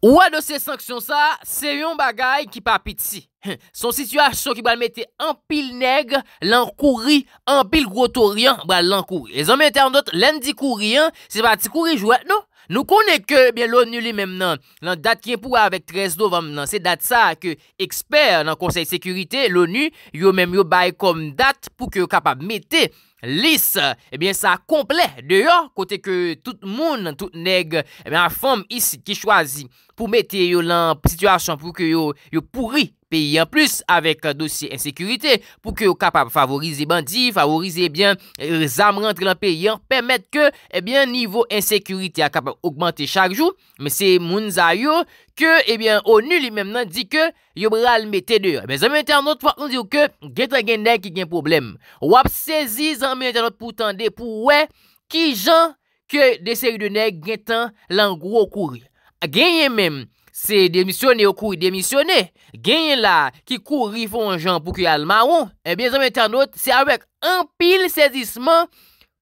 Ouwa de se sanksyon sa, se yon bagay ki pa pit si. Son situasyon ki bal mette an pil neg, lan kouri, an pil grotoryan, bal lan kouri. E zon mette an dot, lendi kouri an, se pati kouri jwet nou. Nou kone ke, eh byen l'ONU li mem nan, lan dat ki yon pouwa avek 13 novem nan, se dat sa ke ekspert nan konsey sekurite, l'ONU, yo menm yo bay kom dat pou ki yo kapab mette... Lis, ebyen eh sa komple, deyon, kote ke tout moun, tout neg, ebyen eh a fom is ki chwazi pou mette yo lan situasyon pou ke yo pouri. peyi an plus avek dosye ensekurite pou ke yo kapap favorize bandi, favorize ebyen eh, zam rentre lan peyi an, pemet ke ebyen eh nivou ensekurite a kapap augmante chak jou, men se moun zayou ke ebyen eh O.N.U. li mem nan di ke yo bral me tene. Ebyen zan men ten anot wak nan di yo ke gen tan gen nèk ki gen problem. Wap sezi zan men ten anot pou tande pou we ki jan ke deseri de nèk gen tan lan gro kouri. Gen yen mem. Se demisyonè ou kou demisyonè, genye la ki kou rifon jan pou ki al maron, e bien zanmè tan not, se avek an pil sezisman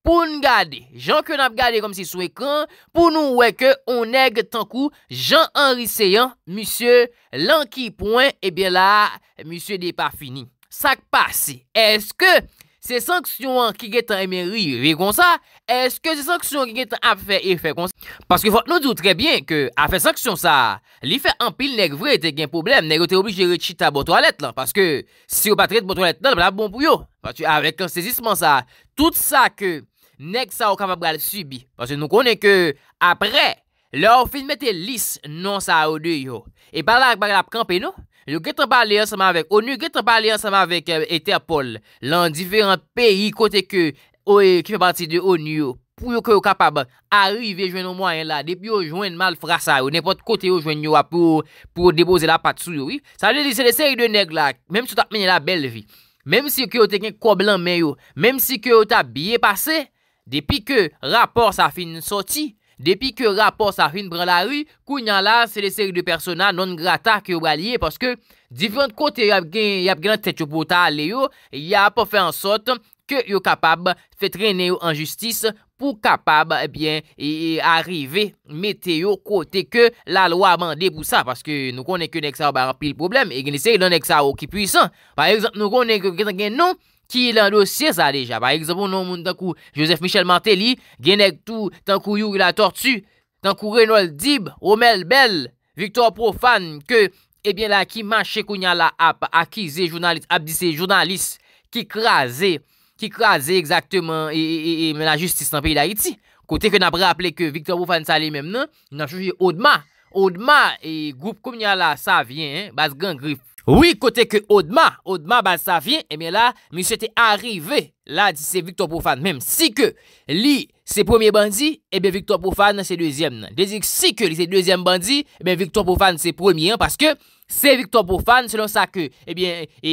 pou n'gade. Jan ke nap gade kom si sou ekran, pou nou weke, ou neg tan kou, jan anri seyan, misye lanki poen, e eh bien la, misye dey pa fini. Sak pasi, eske... se sanksyon an ki get an emery ri kon sa, eske se sanksyon an ki get an afe efekon sa? Paske fote nou diyo trebyen ke afe sanksyon sa, li fe ampil nek vre te gen problem, nek yo te obli jere chita bo toalet la, paske si yo patre de bo toalet la, la bon pou yo, paske avet kon sezisman sa, tout sa ke nek sa okan pa bral subi, paske nou konen ke apre, lor filmete lis non sa ou de yo, e pala ak bagal ap kampe nou, Yo getre pale yon seman vek. O nyo getre pale yon seman vek Eterpol. Eh, lan diferant peyi kote ke oe eh, ki fe parti de o nyo. Pou yo ke yo kapaba. Arrive jwen o mwayen la. Depi yo jwen mal fra sa. Ou nepot kote yo jwen nyo a pou depoze la pat sou yo. Sa lè lise lese yon neg la. Mem si yo tap menye la bel vi. Mem si yo ke yo teken koblan men yo. Mem si yo tap biye pase. Depi ke rapor sa fin soti. Depi ke rapor sa fin bran la ri, kou nyan la se de seri de persona non grata ke yo balye, paske difrent kote yo ap genan tet yo bota ale yo, yo ap pa fe ansot ke yo kapab fet rene yo anjustis pou kapab ebyen eh e, e arrive mete yo kote ke la lo a mande pou sa, paske nou konen ke nek sa ou ba rapil problem, e genise yon nek sa ou ki pwisan. Par exemple, nou konen ke nek sa ou gen nou, Ki lan dosye sa deja, ba eksebon nou moun tankou Joseph Michel Mantelli, genek tou tankou Youge la Tortue, tankou Renold Dib, Romel Bell, Victor Profan, ke ebyen eh la ki manche kounya la ap akize jounalist, ap dise jounalist, ki krasi, ki krasi ekzakteman e, e, e, e mena justice nan peyi la iti. Kote ke napre aple ke Victor Profan sa li memnen, nan chouji Oudma. Oudma e goup kounya la sa vyen, bas gangrif. Oui, kote ke Oudma, Oudma ba sa vyen, e bè la, mi se te arrive, la, di se Victor Poufan mèm, si ke li se premier bandi, e bè Victor Poufan se deuxième nan. De zik si ke li se deuxième bandi, e bè Victor Poufan se premier nan, paske se Victor Poufan, selon sa ke, e bè, e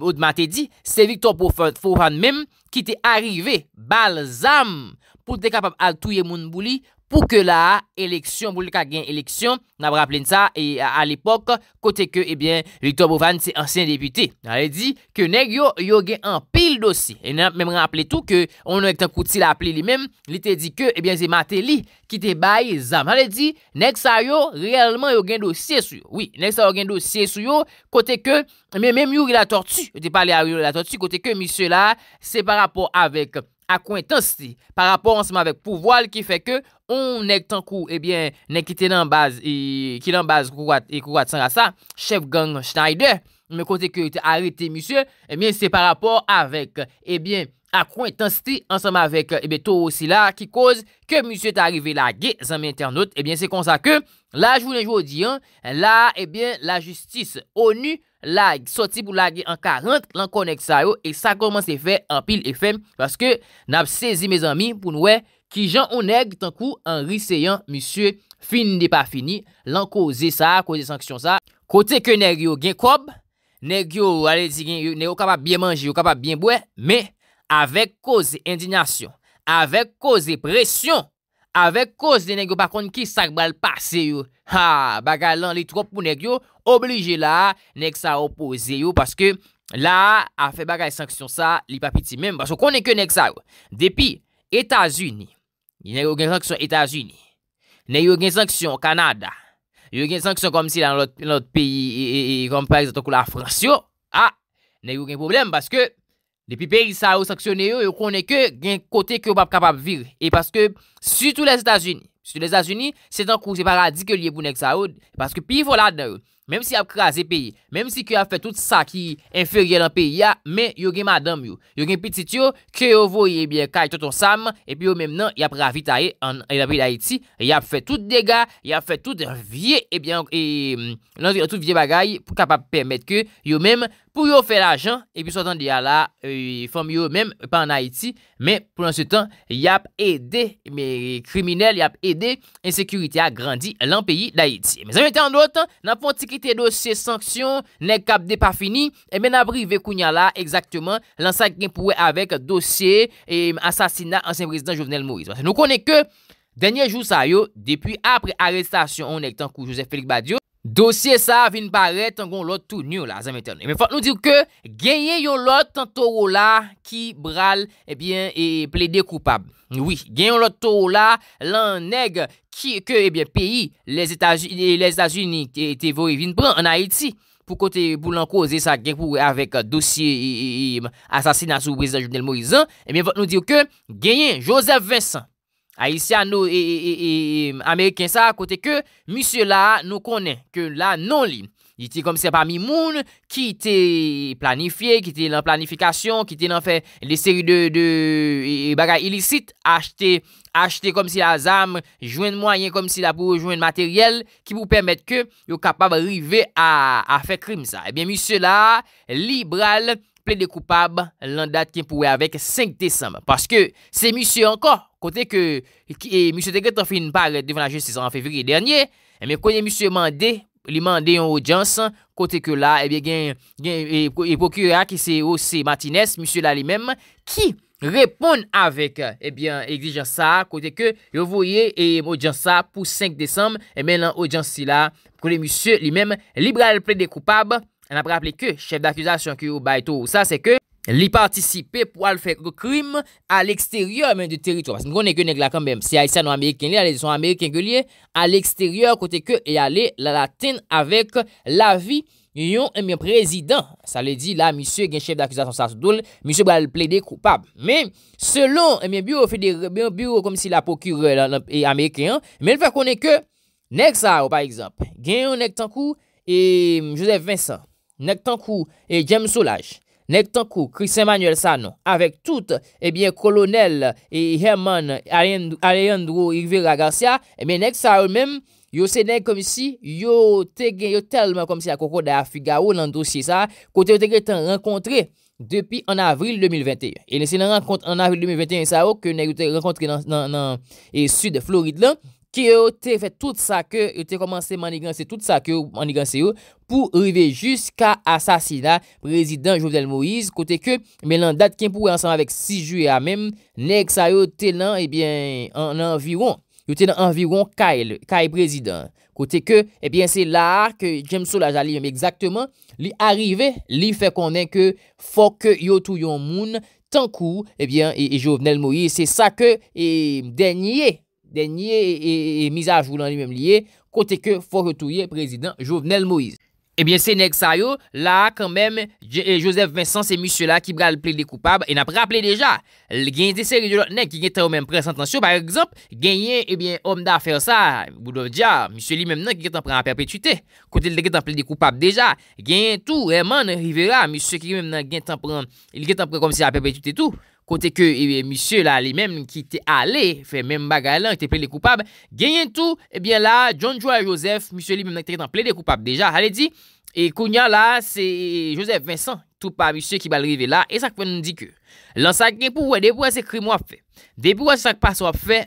Oudma te di, se Victor Poufan mèm, ki te arrive, balzam, pou te kapap al touye moun boulie, pou ke la eleksyon, pou li ka gen eleksyon, nan ap rappelene sa, e a l'epok, kote ke, ebyen, Victor Bovan, se ansyen depite, nan ap le di, ke neg yo, yo gen an pil dosi, e nan ap mem rappele tou, ke on nou ek tan kouti la appele li mem, li te di ke, ebyen, zi Mateli, ki te bayi zan, nan ap le di, neg sa yo, realman yo gen dosi esu yo, oui, neg sa yo gen dosi esu yo, kote ke, men men yu ri la tortu, te pale a yu ri la tortu, kote ke, misye la, se par rapport avek akwen tan sti, par rapor anseman vek pou voal, ki feke, on nek tan kou, ebyen, eh nekite nan baz, ki eh, nan baz, kou atsan eh, a sa, chef gang Schneider, me kote ke te arete, monsie, ebyen, se par rapor, avek, ebyen, akwen tan sti, anseman vek, ebyen, tou osi la, ki koz, ke monsie te arrive la, ge, zan men internot, ebyen, se kon sa ke, la, jounen joun diyan, la, ebyen, la justis, onu, Lag, soti pou lag en 40, lan konek sa yo, e sa koman se fe en pil e fem, paske nan ap sezi me zami pou noue, ki jan ou neg tan kou an riseyan, misye, fin ne pa fini, lan kose sa, kose sanksyon sa. Kote ke neg yo gen kob, neg yo, ale di gen yo, neg yo kapap bien manji, yo kapap bien bwe, me, avek kose indignasyon, avek kose presyon, Avek koz de negyo bakon ki sak bal pase yo. Ha, baga lan li trop pou negyo, oblije la, neg sa opoze yo, paske la a fe baga sanksyon sa, li papiti men, baso konen ke neg sa yo. Depi, Etasuni, yon yon gen sanksyon Etasuni, yon yon gen sanksyon Kanada, yon gen sanksyon kom si lan lot peyi, kom pa ek zato kou la Fransyo, ha, yon yon gen problem, paske, Depi peri sa ou saksyonè yo, yo konè ke gen kote ke yo pap kapap vir. E paske, sutou les Etats-Unis, sutou les Etats-Unis, se tan kou se paradis ke liye pou nek sa ou, paske pi volat nan yo. Mem si ap krasè peyi, mem si ki ap fè tout sa ki inferyè nan peyi ya, men, yo gen madam yo. Yo gen pitit yo, kè yo vò ye biye kaj toton sam, epi yo mem nan, yap ravi tae an enabri la eti, e yap fè tout dega, e yap fè tout vie, epi yo e, mm, nan tout vie bagay, pou kapap pèmèt ke yo mem, Pou yo fe la jan, epi sou tan di ala, e, fom yo men, pa an Haiti, men pou lan se tan, yap ede, men kriminel, yap ede, ensekurite a grandi lan peyi d'Haiti. Men zanmete an do tan, nan fon tikite dosye sanksyon, nen kap de pa fini, e men apri vekoun ya la, ekzakteman, lan sakren pouwe avek dosye, e, ansasina ansen prezident Jovenel Moïse. Nou konen ke, denye jou sa yo, depi apre arestasyon, on ek tan kou Josep Félix Badiou, Dosye sa vin paret an goun lot tou nyon la zan meten. Emen fote nou dir ke genye yon lot an toro la ki bral ebien eh e ple de koupab. Oui, genye yon lot toro la lan neg ki ke ebien eh peyi les Etats-Unis eh, te vore vin pran an Haiti. Pou kote boulanko ze sa genye pou avek dosye e asasinasyon wese jounel Morizan. Emen fote nou dir ke genye Joseph Vincent. A isi an nou e, e, e, e Ameriken sa kote ke, misye la nou konen ke la non li. Yiti kom se pa mi moun, ki te planifiye, ki te lan planifikasyon, ki te nan fe le seri de bagay ilisit, achete kom si la zam, jwen mwayen kom si la pou jwen materyel, ki pou pwemet ke yo kapav rive a fe krim sa. Ebyen eh misye la, li bral, Près de coupable, l'an date ki mpouè avèk, 5 décembre. Paske, se misye anko, kote ke, e misye dekè ton fin par devan aje sez an fevriye dernyè, e mè konye misye mandè, li mandè yon odjansan, kote ke la, e bè gen, e pokyera ki se ose matinès, misye la li mèm, ki repon avèk, e bè, egrijan sa, kote ke, yo voye, e m'odjan sa, pou 5 décembre, e eh mè lan odjansi la, konye misye li mèm, li prè de coupable, an apre aple ke chef d'akuzasyon ki yo bay tou. Sa se ke li partisipe pou al fèk kou krim al eksteryor men de teritour. Se nou konen ke nek la kan bem, si a isa nou Ameriken li, ale son Ameriken gelie, al eksteryor kote ke e ale la laten avek la vi yon men eh prezident. Sa le di la, misye gen chef d'akuzasyon sa soudoul, misye pou al ple de koupab. Men, selon men eh bureau, fè de bureau kom si la pokyre e Ameriken, men fè konen ke Neksaro, par ekzamp, gen yon Nektankou, e Joseph Vincent. Nèk tan kou e James Solaj, nèk tan kou Chris Emmanuel Sano, avèk tout, ebyen, kolonel e Herman Alejandro Rivera Garcia, mè e nèk sa ou mèm, yo se nèk komisi, yo te gen, yo telman komisi a koko da Afiga ou nan dosye sa, kote yo te gen tan renkontre depi an avril 2021. E nèk se nan renkontre an avril 2021 sa ou, ke nèk yo te renkontre nan sud Florid lan, ki yo te fè tout sa ke yo te komanse maniganse tout sa ke yo maniganse yo pou rive jiska asasina prezident Jovenel Moïse kote ke men lan dat ki mpouwe ansan avèk 6 juye amèm nek sa yo tenan eh en anviron yo tenan anviron ka el, ka el prezident kote ke ebyen eh se la ke jemso la jali men exactement li arrive li fè konen ke fòk yo tou yon moun tankou ebyen eh e Jovenel Moïse se sa ke e denye denye e mizaj vou lan li menm liye kote ke fo retouye prezident Jovenel Moïse. Ebyen eh se neg sayo, la kan menm eh, Joseph Vincent se misyo la ki bral ple de koupab e nap rapple deja. Genye de seri de lot neg ki genye ten ou menm prezantansyo, par ekzamp, genye ebyen eh om da fèr sa, bou dov diya, misyo li menm nan ki genye ten pre an perpetute, kote le de genye ten ple de koupab deja, genye tou, eman, rivera, misyo ki genye menm nan genye ten pre an, li genye ten pre kom si an perpetute tou. Kote ke e, e, misye la li menm ki te ale, fe menm bagay lan, ki te ple de koupab, genyen tou, ebyen la, John Joy Joseph, misye li menm na ki te ple de koupab deja, hale di, e kounya la, se e, Joseph Vincent, tou pa misye ki balrive la, e sakpe nou di ke. Lan sakke pou wè, de pou wè se krim wè fe, de pou wè se sakpe pas wè fe,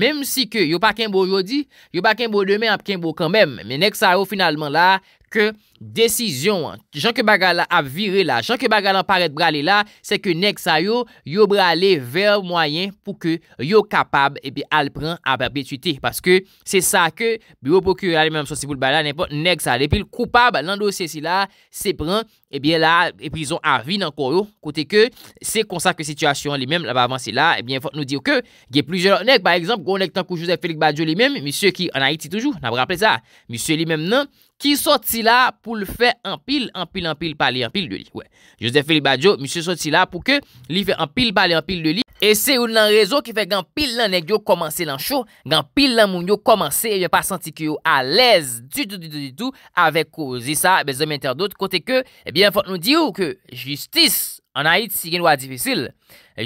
menm si ke, yo pa ken bo jodi, yo pa ken bo deme, ap ken bo kambem, men ek sa yo finalman la. ke desizyon, jan ke bagala ap vire la, jan ke bagala ap paret brale la, se ke nek sa yo, yo brale ver mwayen, pou ke yo kapab, ebi al pran ap ap etite, paske se sa ke, biyo pou ke yon alimem, so se pou l'bale la, nepot nek sa, depil koupab, lan dosye si la, se pran, ebi la, ebison avin an kou yo, kote ke, se konsak ke situasyon li mem, la ba avansi la, ebi enfot nou diyo ke, ge pluje lor nek, par ekzamp, gounen tan kou josef felik badjo li mem, ki soti la pou l fè anpil, anpil, anpil, pali, anpil, de li. Joseph Filipe Adjo, msè soti la pou ke li fè anpil, pali, anpil, de li. E se ou nan rezo ki fè gen anpil lan neg yo komanse lan chou, gen anpil lan moun yo komanse, e yon pa santi ki yo alèz, du du du du du du, avek ko zisa, bezèm interdot, kote ke, ebyen, eh fòt nou di ou ke, justice, anayit si gen wadifisil,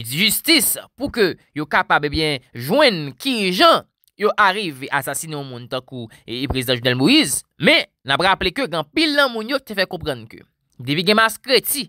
justice pou ke yo kapab ebyen eh jwen ki jant, Yo arive asasine ou moun takou e prezident Jounel Moïse, men nabre aple ke gen pil nan moun yo te fe koupran ke. Depi gen mas kreti,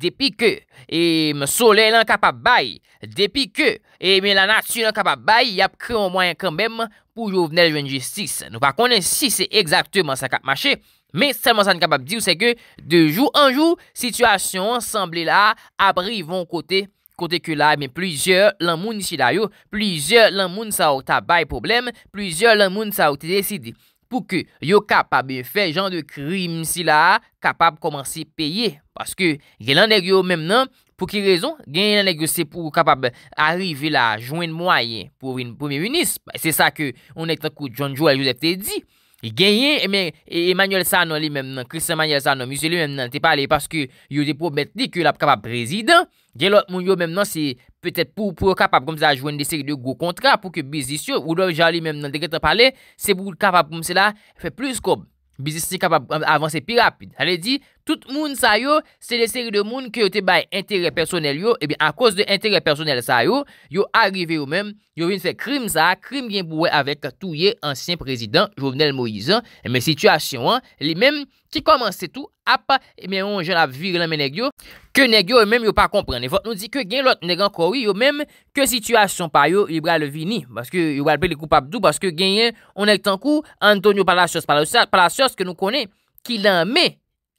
depi ke, e m soule lankapap bay, depi ke, e men la natu lankapap bay, yap kre ou mwen kan bem pou jou vnen joun justice. Nou pa konen si se exaktouman sa kap mache, men selman sa nkapap di ou se ke, de jou an jou, situasyon sanble la apri yon kote pwede. Kote ke la, men plizye lan moun si la yo, plizye lan moun sa ou tabay problem, plizye lan moun sa ou te deside pou ke yo kapab e fe jan de krim si la kapab komanse peye. Paske gen lan negyo mem nan pou ki rezon gen lan negyo se pou kapab arive la jwen mwayen pou mi menis. Se sa ke ou netan kou John Joel Youssef te di. genye, eme, eh eh, Emmanuel Sano li menm nan, Christian Emmanuel Sano, misye li menm nan, te pale, paske, yo de pou mette li, ki yo la kapap prezident, gen lot moun yo menm nan, se, petet pou, pou kapap, komse a jwenn de seri de go kontra, pou ke bizisyon, ou do jwenn li menm nan, deketan pale, se pou kapap, komse la, fe plus, kom, bizisyon kapap avanse pi rapide, ale di, Tout moun sa yo, se de seri de moun ki yo te baye intere personel yo, e bin an kos de intere personel sa yo, yo arrive yo men, yo vin fe krim sa, krim gen bouwe avek touye ansyen prezident Jovenel Moïse. E men situasyon an, li men ki komanse tou, ap, e bin an jen la vir len men negyo, ke negyo e men yo pa komprene. Vot nou di ke gen lot negan kori yo men, ke situasyon pa yo, ibra le vini, baske yo walpe li koupap dou, baske genyen, on el tankou, an ton yo palasyos, palasyos ke nou kone, ki len me.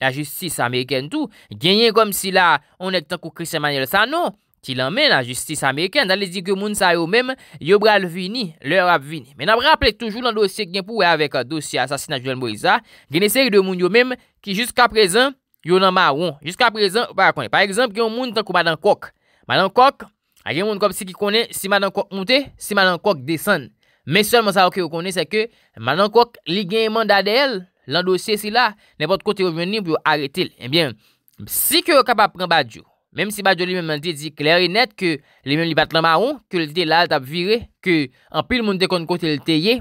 la justis Ameriken tou, genye kom si la on etan kou Christian Manuel Sano ki l amen la justis Ameriken dan li di ke moun sa yo men, yo bral vini le rap vini, men ap rappele toujou lan dosye gen pou we avek dosye asasina Julen Moïsa, genye seri de moun yo men ki jiska prezen, yo nan maron jiska prezen, par ekon, par ekon genye moun tan kou Madan Kok, Madan Kok a genye moun kom si ki konen, si Madan Kok mouten, si Madan Kok desan men selman sa yo ki yo konen, se ke Madan Kok li genye mandade el Lan dosye si la, nepot kote reveni pou yo arete li. Ebyen, si ki yo kapap pren Badiou, menm si Badiou li menm an di di kleri net, ki li menm li bat lan maron, ki li di la tap vire, ki an pil moun de kon kote li teye,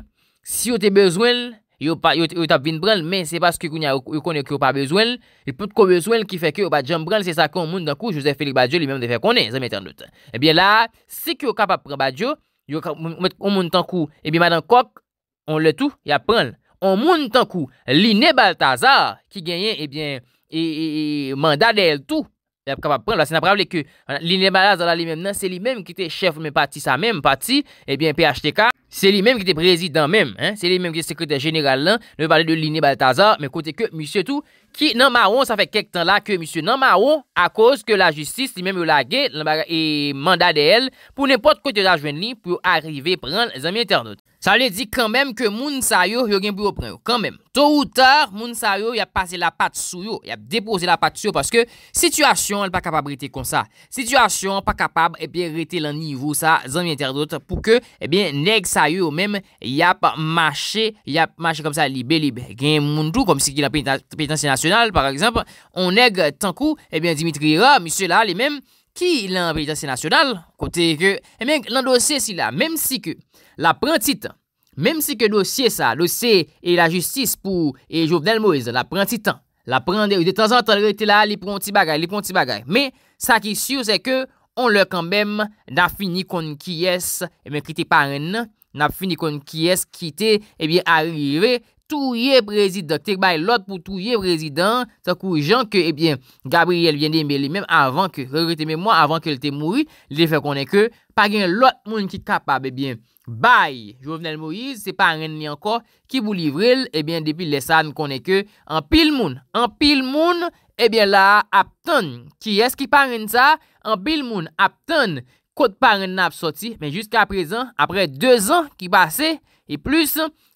si yo te bezwen, yo tap vin bran, men se pas ki yo kon yo ki yo pa bezwen, e pout ko bezwen ki fe ki yo Badiou mbran, se sa kon moun dan kou, Josef Félix Badiou li menm de fe konen, ebyen la, si ki yo kapap pren Badiou, yo met kon moun tan kou, ebyen madan kok, on le tou, ya pran l. On moun tankou, Linné Baltazar, ki genyen, ebyen, eh e, e, e mandade el tou, se napravle ke Linné Baltazar la li mèm nan, se li mèm ki te chef mèm pati sa mèm pati, ebyen, eh PHTK, se li mèm ki te prezident mèm, se li mèm ki se sekretèr jenéral lan, nou pale de Linné Baltazar, mèm kote ke M. Tou, ki nan Marou, sa fe kek tan la, ke M. Nan Marou, a koz ke la justis, li mèm ou la gen, e mandade el, pou nèm pot kote la jwen li, pou arrive pran zami internet. Sa le di kanmem ke moun sa yo yo gen bou opnen yo, kanmem. To ou tar, moun sa yo yap pase la pat sou yo, yap depose la pat sou yo, paske situasyon al pa kapabrite kon sa. Sityasyon al pa kapab, epi eh rete lan nivou sa, zan mi interdot, pou ke, epi eh neg sa yo, mèm yap mache, yap mache kom sa libe libe gen moun tou, kom si ki la penitensye nasyonal, par eksemp, on neg tankou, epi eh dimitri ra, misye la, li mèm, ki la penitensye nasyonal, kote ke, mèm lando se si la, mèm si ke, La prentitan, mèm si ke dosye sa, dosye e la justis pou e Jovenel Moïse, la prentitan, la prende, ou de tanzan tan rete la, li pronti bagay, li pronti bagay. Mè, sa ki syo se ke, on lè kan mèm, na fini kon kyes, e mèm kite parè nan, na fini kon kyes, kite, ebyen, arive, touye prezidant, tirbay lot pou touye prezidant, sa kou jan ke, ebyen, Gabriel vende mèm, mèm, avan ke, rete mèm mèm, avan ke lte mouri, li fe konè ke, parè lot moun ki kapab, ebyen. Bay, Jovenel Moïse, se parren ni anko ki bou livrel, ebyen eh depi lè sa n konè ke, an pil moun, an pil moun, ebyen eh la aptan, ki es ki parren sa, an pil moun, aptan, kote parren ap soti, men jusqu'a prezen, apre 2 an ki basè, E plus,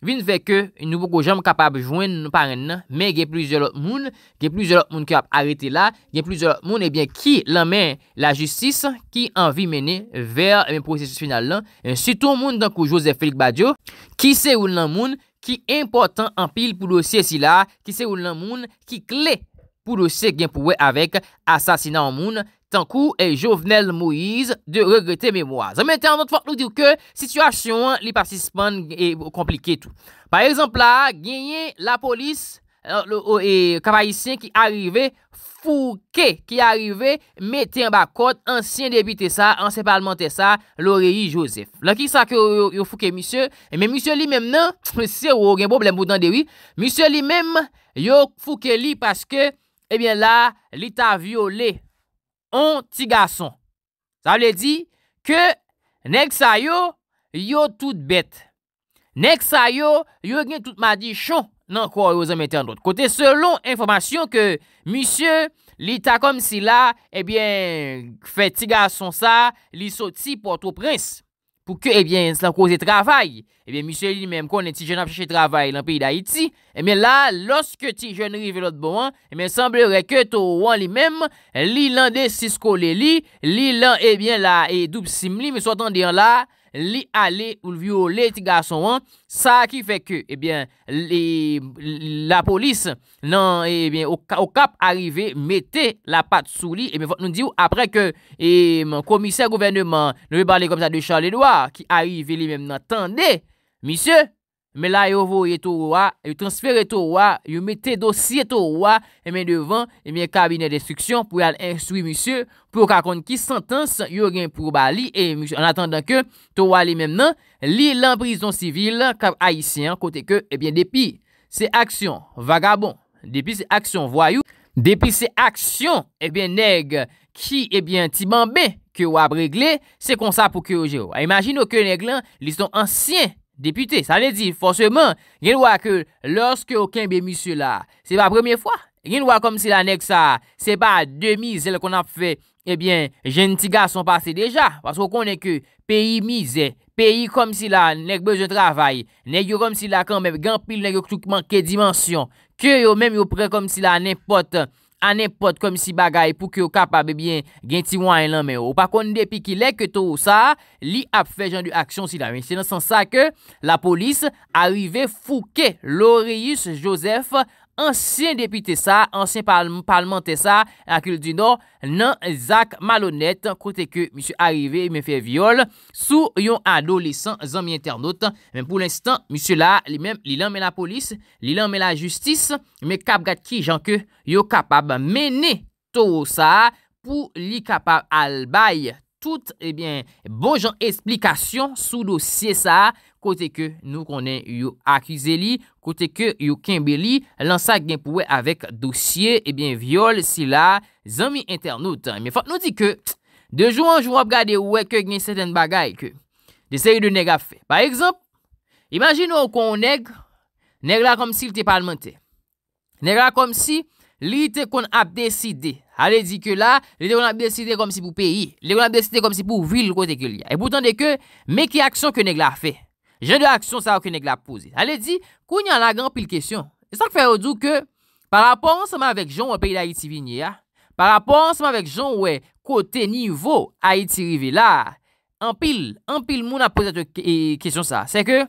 vin veke, nou pou kou janm kapab jwen nou pare nan, men gen plouze lot moun, gen plouze lot moun ki ap arete la, gen plouze lot moun ebyen eh ki lanmen la justis ki anvi mene ver mwen eh prosesyon final lan. En sitou moun dan koujouze de Félix Badiou, ki se ou nan moun ki importan anpil pou lòsye si la, ki se ou nan moun ki kle pou lòsye gen pouwe avek asasina an moun, tankou e Jovenel Moise de regrete mèmouaz. Zanmète an not fòk nou dir ke, situasyon li pasispande e komplike tout. Par exemple la, genye la polis, euh, e, kavaïsyen ki arrive, fouke, ki arrive, mette an bakot, ansyen debite sa, ansyen parlmente sa, loreyi josef. La ki sa ke yo fouke, misye, mè misye li mèm nan, se ou genbo blèm boudan dewi, misye li mèm, yo fouke li paske, ebyen eh la, li ta viole, ebyen la, On tiga son. Sa vle di ke nek sa yo, yo tout bet. Nek sa yo, yo gen tout madi chon nan kwa yo zan mette an dot. Kote selon informasyon ke misye li ta kom si la, ebyen eh fe tiga son sa, li soti poto prins. pou ke ebyen eh slan kouze travay. Ebyen, eh misye li menm konen ti jen ap chache travay lan piy da iti, ebyen eh la, loske ti jen rive lot boman, ebyen, semblere ke tou wan li menm, li lan de siskou li li, li lan ebyen la e doup sim li, misyo atan diyan la, li ale ou vyo le tiga son an, sa ki fe ke, ebyen, eh la polis nan, ebyen, eh o kap arive, mette la pat sou li, ebyen, eh nou di ou apre ke, e, komiser gouvennman, nou ve parle komisa de Charles Edouard, ki arive li men, nantande, misye, Mè la yo vòye to wò, yo transfère to wò, yo mè te dosye to wò, e mè devan, e mè kabine destriksyon pou yal instoui moussè, pou kakon ki santans, yo gen pou bali, e, en attendant ke to wò ali mèm nan, li lan brison sivil kab haisyen kote ke, ebyen depi se aksyon vagabon, depi se aksyon vwayou, depi se aksyon, ebyen neg ki ebyen ti mambè, ke wò a bregle, se konsa pou kyojè wò. A imagine wò ke neg lan, li son ansyen aksyon, Depute, sa ne di, forceman, gen wak ke, lorske o kenbe misyo la, se pa premyen fwa, gen wak kom si la nek sa, se pa de mize le kon ap fe, ebyen, jen tiga son pase deja, pas wak kon neke, peyi mize, peyi kom si la nek beze travay, nek yo kom si la kanme, gen pil nek yo ktoukman ke dimansyon, ke yo men yo pre kom si la nepotan, anè pot kom si bagay pou ki yo kap ap bebyen gen ti wany lan men yo. Pakon depi ki lek ke tou sa, li ap fè jan du aksyon si la men. Se nan san sa ke, la polis arive fouke Lorius Joseph. Ansyen depite sa, ansyen parlemente sa, akil di nou nan Zak Malonet kote ke misyo arive me fe viole sou yon adolescent zan mi internot. Men pou l'instant, misyo la, li men li lan men la polis, li lan men la justis, men kap gat ki jan ke yo kapab mene to sa pou li kapab albay. Tout, ebyen, eh bonjan esplikasyon sou dosye sa, kote ke nou konen yo akize li, kote ke yo kembe li, lansak gen pouwe avek dosye, ebyen, eh viole sila, zami inter nou tan. Me fap nou di ke, dejou anjou wap gade ouwe ke gen seten bagay ke, deseye de nega fe. Par ekzop, imagino kon neg, neg la kom si il te palmente, neg la kom si... Li te kon ap deside, ale di ke la, li te kon ap deside kom si pou peyi, li te kon ap deside kom si pou vil kote ke li ya. E boutan de ke, meki aksyon ke neg la fe, jen de aksyon sa wak ke neg la pose. Ale di, kou nyan la gran pil kesyon. Estan k fè odou ke, par rapport anseman avèk joun wè peyi da iti vini ya, par rapport anseman avèk joun wè kote nivou a iti rivi la, anpil, anpil moun ap pose a te e, kesyon sa. Se ke,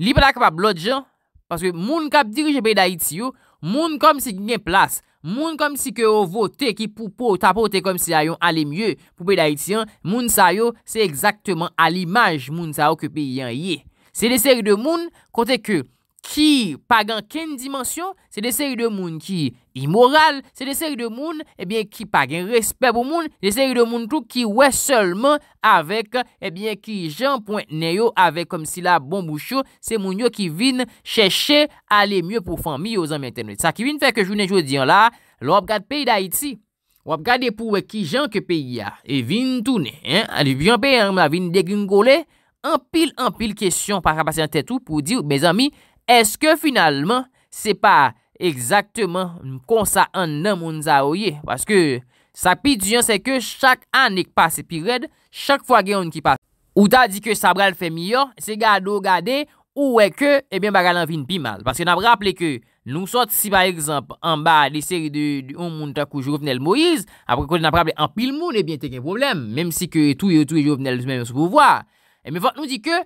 li patak pa blod jan, paske moun kap diri jen peyi da iti yo, Moun kom si gen plas, moun kom si ke o vote ki pou pou tapote kom si a yon ale mye pou pe da etsyen, moun sa yo se ekzaktman al imaj moun sa yo ke pe yon ye. Se de seri de moun, kote ke... Ki pag an ken dimensyon, se de seri de moun ki imoral, se de seri de moun ebyen ki pag en respet pou moun, se de seri de moun tou ki wè seulement avek ebyen ki jan point neyo avek kom si la bon boucho, se moun yo ki vin chèche ale mye pou fami yo zanbe internet. Sa ki vin fè ke jounen jodi an la, lò wap gad peyi da iti, wap gade pou wè ki jan ke peyi ya, e vin tou ne, aliv jan peyi an, ma vin degingole, an pil an pil kèsyon pa kapasyan tè tou pou diw bezami, eske finalman se pa ekzakteman nou konsa an nan moun za ouye? Paskè sa pi diyon se ke chak an ek pase pi red, chak fwa gen an ki pase. Ou ta di ke sa bral fe miyo, se gado gade, ou eke, ebyen ba galan vin pi mal. Paskè nan praple ke nou sot si ba ekzamp an ba de seri de ou moun takou jouvenel Moïse, apre kon nan praple an pil moun, ebyen te gen problem, mem si ke tou yo tou jouvenel moun sou pou vwa. Eme fote nou di ke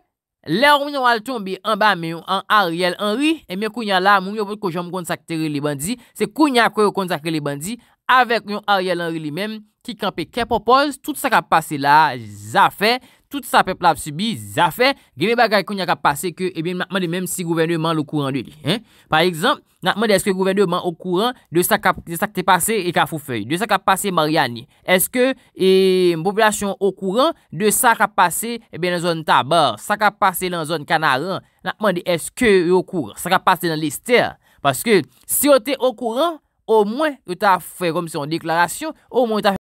Le roun yon wale tombe an ba men yon an Ariel Henry, e eh mwen kounyan la moun yon wote koujom kont sakte re li bandi, se kounyan kouyon kont sakte re li bandi, avek yon Ariel Henry li men, ki kanpe ke popoz, tout sa ka pase la, zafen, tout sa peple ap subi, zafè, gemè bagay kon yaka pase ke, ebè, eh natman de mèm si gouverneur man lou kouran de li. Par exemple, natman de eske gouverneur man ou kouran de sa kte pase e ka foufèy, de sa kase Marianne. Eske, e, mpopulasyon ou kouran de sa kase ebè eh nan zon tabar, sa kase nan zon kanaran, natman de eske ou kouran, sa kase nan listèr. Paske, si ou te ou kouran, ou mwen ou ta fè, kom se yon deklarasyon, ou mwen ou ta fè.